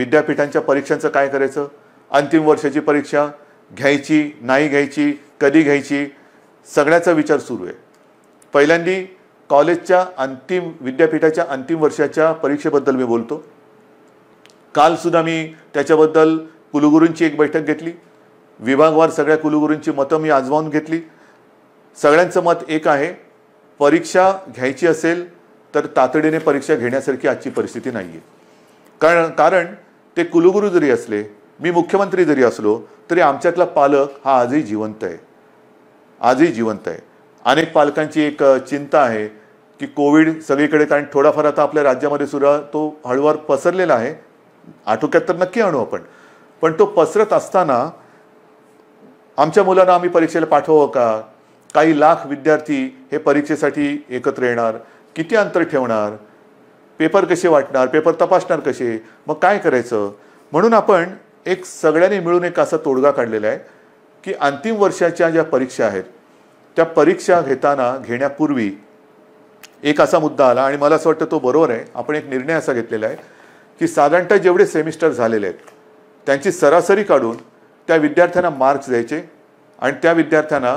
विद्यापीठांच्या परीक्षांचं काय करायचं अंतिम वर्षाची परीक्षा घ्यायची नाही घ्यायची कधी घ्यायची सगळ्याचा विचार सुरू आहे पहिल्यांदी कॉलेजच्या अंतिम विद्यापीठाच्या अंतिम वर्षाच्या परीक्षेबद्दल मी बोलतो कालसुद्धा मी त्याच्याबद्दल कुलगुरूंची एक बैठक घेतली विभागवार सगळ्या कुलगुरूंची मतं मी आजमावून घेतली सगळ्यांचं मत एक आहे परीक्षा घ्यायची असेल तर तातडीने परीक्षा घेण्यासारखी आजची परिस्थिती नाही आहे कारण कारण ते कुलगुरू जरी असले मी मुख्यमंत्री जरी असलो तरी आमच्यातला पालक हा आजही जिवंत आहे आजही जिवंत आहे अनेक पालकांची एक चिंता आहे की कोविड सगळीकडे कारण थोडाफार आता आपल्या राज्यामध्ये सुद्धा तो हळूवार पसरलेला आहे आटोक्यात तर नक्की आणू आपण पण तो पसरत असताना आमच्या मुलांना आम्ही परीक्षेला पाठवावं का काही लाख विद्यार्थी हे परीक्षेसाठी एकत्र येणार किती अंतर ठेवणार पेपर कसे वाटणार पेपर तपासणार कसे मग काय करायचं म्हणून आपण एक सगळ्यांनी मिळून एक असा तोडगा काढलेला आहे की अंतिम वर्षाच्या ज्या परीक्षा आहेत त्या परीक्षा घेताना घेण्यापूर्वी एक असा मुद्दा आला आणि मला असं वाटतं तो बरोबर आहे आपण एक निर्णय असा घेतलेला आहे की साधारणतः जेवढे सेमिस्टर झालेले आहेत त्यांची सरासरी काढून त्या विद्यार्थ्यांना मार्क्स द्यायचे आणि त्या विद्यार्थ्यांना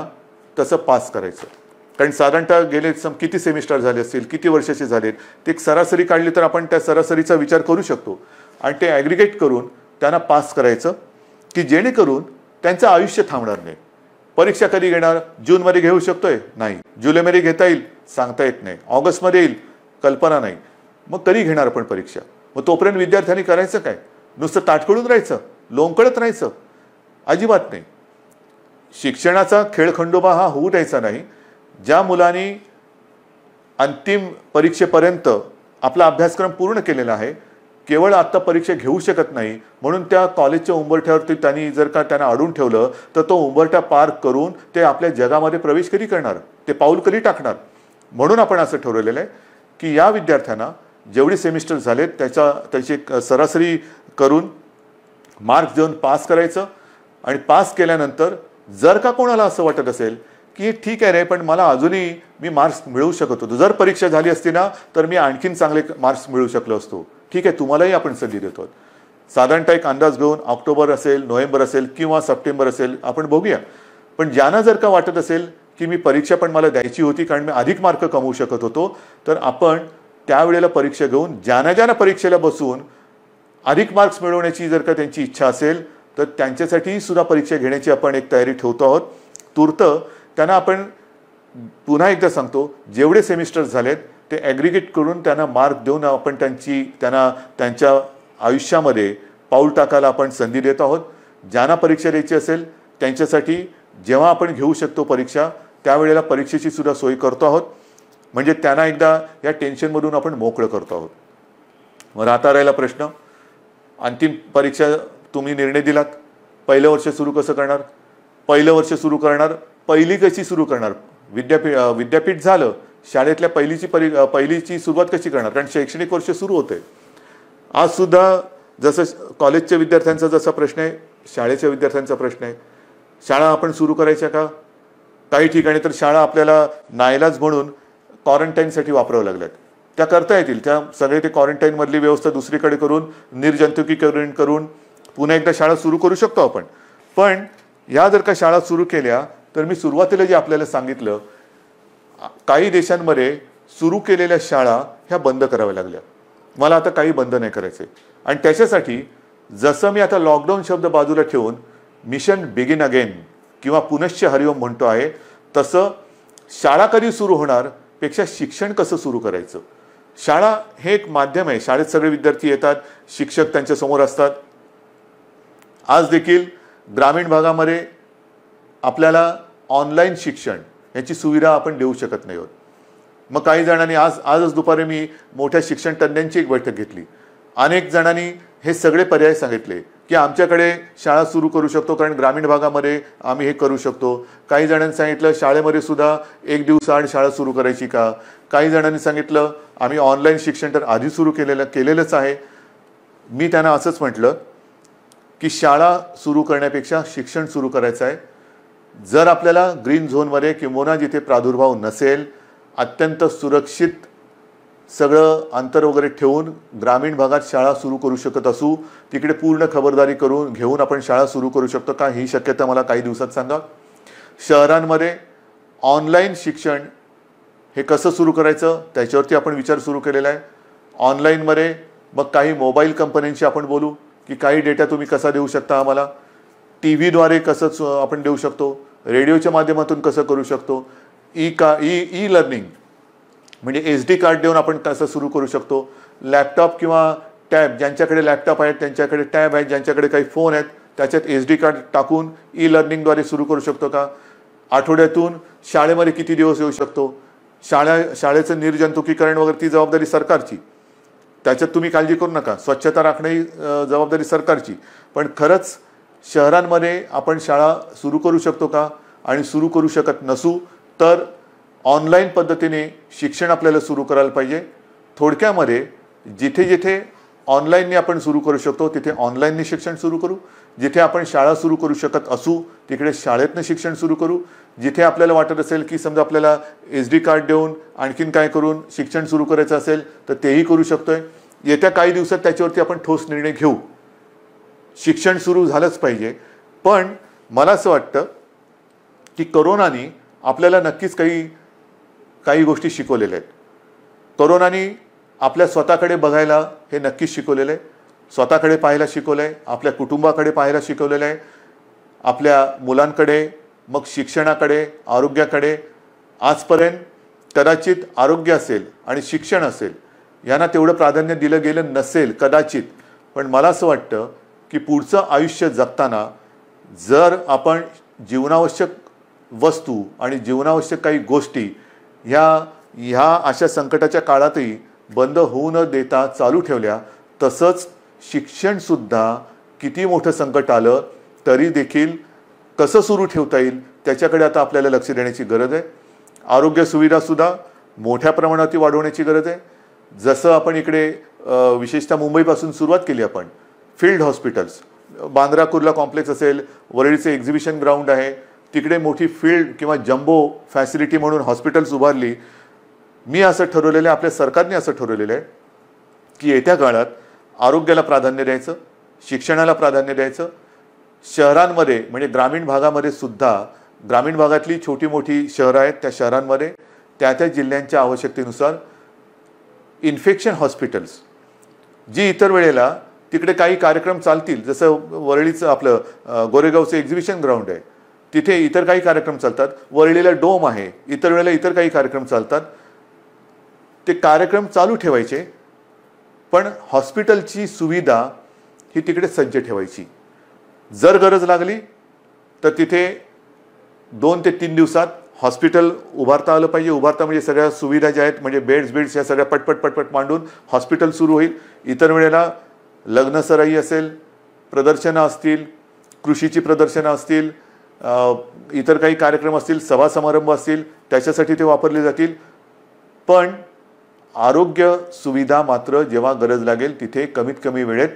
तसं पास करायचं कारण साधारणतः गेले सम किती सेमिस्टर झाले असतील किती वर्षाचे झाले ते एक सरासरी काढली तर आपण त्या सरासरीचा विचार करू शकतो आणि ते ॲग्रिगेट करून त्यांना पास करायचं की जेणेकरून त्यांचं आयुष्य थांबणार नाही परीक्षा कधी घेणार जूनमध्ये घेऊ शकतोय नाही जुलैमध्ये घेता येईल सांगता येत नाही ऑगस्टमध्ये येईल कल्पना नाही मग कधी घेणार आपण परीक्षा मग तोपर्यंत विद्यार्थ्यांनी करायचं काय नुसतं ताटकळून राहायचं लोंकळत राहायचं अजिबात नाही शिक्षणाचा खेळखंडोबा हा होऊ द्यायचा नाही ज्या मुलांनी अंतिम परीक्षेपर्यंत आपला अभ्यासक्रम पूर्ण केलेला आहे केवळ आत्ता परीक्षा घेऊ शकत नाही म्हणून त्या कॉलेजच्या उंबरठ्यावरती त्यांनी जर का त्यांना अडून ठेवलं तर तो उंबरठा पार करून ते आपल्या जगामध्ये प्रवेश कधी करणार ते पाऊल कधी टाकणार म्हणून आपण असं ठरवलेलं आहे की या विद्यार्थ्यांना जेवढे सेमिस्टर झालेत त्याचा त्याची सरासरी करून मार्क्स देऊन पास करायचं आणि पास केल्यानंतर जर का कोणाला असं वाटत असेल की ठीक आहे रे पण मला अजूनही मी मार्क्स मिळवू शकत होतो जर परीक्षा झाली असती ना तर मी आणखीन चांगले मार्क्स मिळू शकलो असतो ठीक आहे तुम्हालाही आपण सल्ली देतो साधारणतः एक अंदाज घेऊन ऑक्टोबर असेल नोव्हेंबर असेल किंवा सप्टेंबर असेल आपण बघूया पण ज्यांना जर का वाटत असेल की मी परीक्षा पण मला द्यायची होती कारण मी अधिक मार्क कमवू शकत होतो तर आपण त्यावेळेला परीक्षा घेऊन ज्याना ज्याना परीक्षेला बसून अधिक मार्क्स मिळवण्याची जर का त्यांची इच्छा असेल तर त्यांच्यासाठी सुद्धा परीक्षा घेण्याची आपण एक तयारी ठेवतो आहोत तूर्त त्यांना आपण पुन्हा एकदा सांगतो जेवढे सेमिस्टर झालेत ते ॲग्रिगेट करून त्यांना मार्क देऊन आपण त्यांची त्यांना त्यांच्या आयुष्यामध्ये पाऊल टाकायला आपण संधी देत आहोत ज्यांना परीक्षा द्यायची असेल त्यांच्यासाठी जेव्हा आपण घेऊ शकतो परीक्षा त्यावेळेला परीक्षेची सुद्धा सोय करतो आहोत म्हणजे त्यांना एकदा या टेन्शनमधून आपण मोकळं करतो आहोत मग आता राहिला प्रश्न अंतिम परीक्षा तुम्ही निर्णय दिलात पहिलं वर्ष सुरू कसं करणार पहिलं वर्ष सुरू करणार पहिली कशी सुरू करणार विद्यापीठ विद्यापीठ झालं शाळेतल्या पहिलीची परी पहिलीची सुरुवात कशी करणार कारण शैक्षणिक वर्ष सुरू होते आजसुद्धा जसं कॉलेजच्या विद्यार्थ्यांचा जसा प्रश्न आहे शाळेच्या विद्यार्थ्यांचा प्रश्न आहे शाळा आपण सुरू करायच्या का काही ठिकाणी तर शाळा आपल्याला नायलाज म्हणून क्वारंटाईनसाठी वापरावं लागल्यात त्या करता येतील त्या सगळे ते क्वारंटाईनमधली व्यवस्था दुसरीकडे करून निर्जंतुकीकरण करून पुन्हा एकदा शाळा सुरू करू शकतो आपण पण ह्या जर का शाळा सुरू केल्या तर मी सुरुवातीला जे आपल्याला सांगितलं काही देशांमध्ये सुरू केलेल्या शाळा ह्या बंद कराव्या लागल्या मला आता काही बंद नाही करायचे आणि त्याच्यासाठी जसं मी आता लॉकडाऊन शब्द बाजूला ठेवून मिशन बिगिन अगेन किंवा पुनश्च हरिओम म्हणतो आहे तसं शाळा कधी सुरू होणार पेक्षा शिक्षण कसं सुरू करायचं शाळा हे एक माध्यम आहे शाळेत सगळे विद्यार्थी येतात शिक्षक त्यांच्यासमोर असतात आज देखील ग्रामीण भागामध्ये आपल्याला ऑनलाईन शिक्षण याची सुविधा आपण देऊ शकत नाही आहोत मग काही जणांनी आज आजच दुपारी मी मोठ्या शिक्षण तज्ज्ञांची एक बैठक घेतली अनेक जणांनी हे सगळे पर्याय सांगितले की आमच्याकडे शाळा सुरू करू शकतो कारण ग्रामीण भागामध्ये आम्ही हे करू शकतो काही जणांनी सांगितलं शाळेमध्ये सुद्धा एक दिवसाआड शाळा सुरू करायची का काही जणांनी सांगितलं आम्ही ऑनलाईन शिक्षण तर आधी सुरू केलेलं केलेलंच आहे मी त्यांना असंच म्हटलं की शाळा सुरू करण्यापेक्षा शिक्षण सुरू करायचं आहे जर आपल्याला ग्रीन झोनमध्ये किंवा जिथे प्रादुर्भाव नसेल अत्यंत सुरक्षित सगळं अंतर वगैरे ठेवून ग्रामीण भागात शाळा सुरू करू शकत असू तिकडे पूर्ण खबरदारी करून घेऊन आपण शाळा सुरू करू शकतो का ही शक्यता मला काही दिवसात सांगा शहरांमध्ये ऑनलाईन शिक्षण हे कसं सुरू करायचं त्याच्यावरती आपण विचार सुरू केलेला आहे ऑनलाईनमध्ये मग काही मोबाईल कंपन्यांशी आपण बोलू की काही डेटा तुम्ही कसा देऊ शकता आम्हाला टी व्हीद्वारे कसं आपण देऊ शकतो रेडिओच्या माध्यमातून कसं करू शकतो ई का ई ई लर्निंग म्हणजे एस डी कार्ड देऊन आपण कसं सुरू करू शकतो लॅपटॉप किंवा टॅब ज्यांच्याकडे लॅपटॉप आहेत त्यांच्याकडे टॅब आहेत ज्यांच्याकडे काही फोन आहेत त्याच्यात एस डी कार्ड टाकून ई लर्निंगद्वारे सुरू करू शकतो का आठवड्यातून शाळेमध्ये किती दिवस येऊ शकतो शाळा शाळेचं निर्जंतुकीकरण वगैरे ती जबाबदारी सरकारची त्याच्यात तुम्ही काळजी करू नका स्वच्छता राखणे ही जबाबदारी सरकारची पण खरंच शहरांमध्ये आपण शाळा सुरू करू शकतो का आणि सुरू करू शकत नसू तर ऑनलाईन पद्धतीने शिक्षण आपल्याला सुरू करायला पाहिजे थोडक्यामध्ये जिथे जिथे ऑनलाईनने आपण सुरू करू शकतो तिथे ऑनलाईनने शिक्षण सुरू करू जिथे आपण शाळा सुरू करू शकत असू तिकडे शाळेतनं शिक्षण सुरू करू जिथे आपल्याला वाटत असेल की समजा आपल्याला एच डी कार्ड देऊन आणखीन काय करून शिक्षण सुरू करायचं असेल तर तेही करू शकतोय येत्या काही दिवसात त्याच्यावरती आपण ठोस निर्णय घेऊ शिक्षण सुरू झालंच पाहिजे पण मला असं वाटतं की करोनाने आपल्याला नक्कीच काही काही गोष्टी शिकवलेल्या आहेत करोनाने आपल्या स्वतःकडे बघायला हे नक्कीच शिकवलेलं आहे स्वतःकडे पाहायला शिकवलं आहे आपल्या कुटुंबाकडे पाहायला शिकवलेलं आहे आपल्या मुलांकडे मग शिक्षणाकडे आरोग्याकडे आजपर्यंत कदाचित आरोग्य असेल आणि शिक्षण असेल यांना तेवढं प्राधान्य दिलं गेलं नसेल कदाचित पण मला असं वाटतं की पुढचं आयुष्य जगताना जर आपण जीवनावश्यक वस्तू आणि जीवनावश्यक काही गोष्टी ह्या ह्या अशा संकटाच्या काळातही बंद होऊ न देता चालू ठेवल्या तसंच शिक्षणसुद्धा किती मोठं संकट आलं तरी देखील कसं सुरू ठेवता येईल त्याच्याकडे आता आपल्याला लक्ष देण्याची गरज आहे आरोग्य सुविधासुद्धा मोठ्या प्रमाणात वाढवण्याची गरज आहे जसं आपण इकडे विशेषतः मुंबईपासून सुरुवात केली आपण field hospitals Bandra Kurla complex असेल वरळीचे एक्झिबिशन ग्राउंड आहे तिकडे मोठी फील्ड किंवा जम्बो फॅसिलिटी म्हणून हॉस्पिटल्स उभारली मी असं ठरवलेलं आहे आपल्या सरकारने असं ठरवलेलं आहे की येत्या काळात आरोग्याला प्राधान्य द्यायचं शिक्षणाला प्राधान्य द्यायचं शहरांमध्ये म्हणजे ग्रामीण भागामध्ये सुद्धा ग्रामीण भागातली छोटी मोठी शहरं आहेत त्या शहरांमध्ये त्या त्या जिल्ह्यांच्या आवश्यकतेनुसार इन्फेक्शन हॉस्पिटल्स जी इतर वेळेला तिकडे काही कार्यक्रम चालतील जसं वरळीचं आपलं गोरेगावचं एक्झिबिशन ग्राउंड आहे तिथे इतर काही कार्यक्रम चालतात वरळीला डोम आहे इतर वेळेला इतर काही कार्यक्रम चालतात ते कार्यक्रम चालू ठेवायचे पण हॉस्पिटलची सुविधा ही तिकडे सज्ज ठेवायची जर गरज लागली तर तिथे दोन ते तीन दिवसात हॉस्पिटल उभारता आलं पाहिजे उभारता म्हणजे सगळ्या सुविधा ज्या आहेत म्हणजे बेड्स बेड्स या सगळ्या पटपट पटपट मांडून हॉस्पिटल सुरू होईल इतर वेळेला लग्नसराई असेल प्रदर्शनं असतील कृषीची प्रदर्शनं असतील इतर काही कार्यक्रम असतील सभा समारंभ असतील त्याच्यासाठी ते वापरले जातील पण आरोग्य सुविधा मात्र जेव्हा गरज लागेल तिथे कमीत कमी वेळेत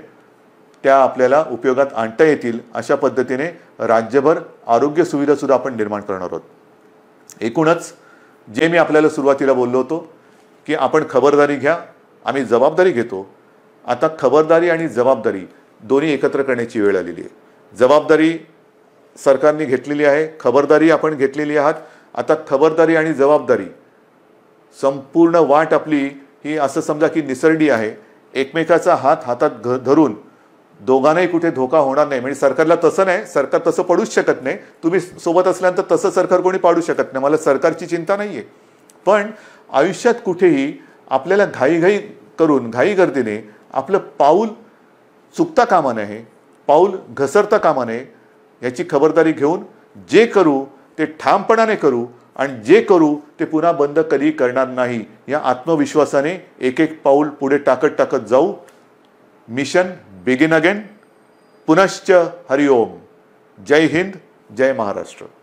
त्या आपल्याला उपयोगात आणता येतील अशा पद्धतीने राज्यभर आरोग्य सुविधासुद्धा आपण निर्माण करणार आहोत एकूणच जे मी आपल्याला सुरुवातीला बोललो होतो की आपण खबरदारी घ्या आम्ही जबाबदारी घेतो आता खबरदारी आणि जबाबदारी दोन्ही एकत्र करण्याची वेळ आलेली आहे जबाबदारी सरकारने घेतलेली आहे खबरदारी आपण घेतलेली आहात आता खबरदारी आणि जबाबदारी संपूर्ण वाट आपली ही असं समजा की निसरडी आहे एकमेकाचा हात हातात घ धरून दोघांनाही कुठे धोका होणार नाही म्हणजे सरकारला तसं नाही सरकार तसं पडूच शकत नाही तुम्ही सोबत असल्यानंतर तसं सरकार कोणी पाडू शकत नाही मला सरकारची चिंता नाही आहे पण आयुष्यात कुठेही आपल्याला घाईघाई करून घाई गर्दीने आपलं पाऊल चुकता कामा नये पाऊल घसरता कामा नये याची खबरदारी घेऊन जे करू ते ठामपणाने करू आणि जे करू ते पुन्हा बंद कधी करणार नाही या आत्मविश्वासाने एक एक पाऊल पुढे टाकत टाकत जाऊ मिशन बिगिन अगेन पुनश्च हरिओम जय हिंद जय महाराष्ट्र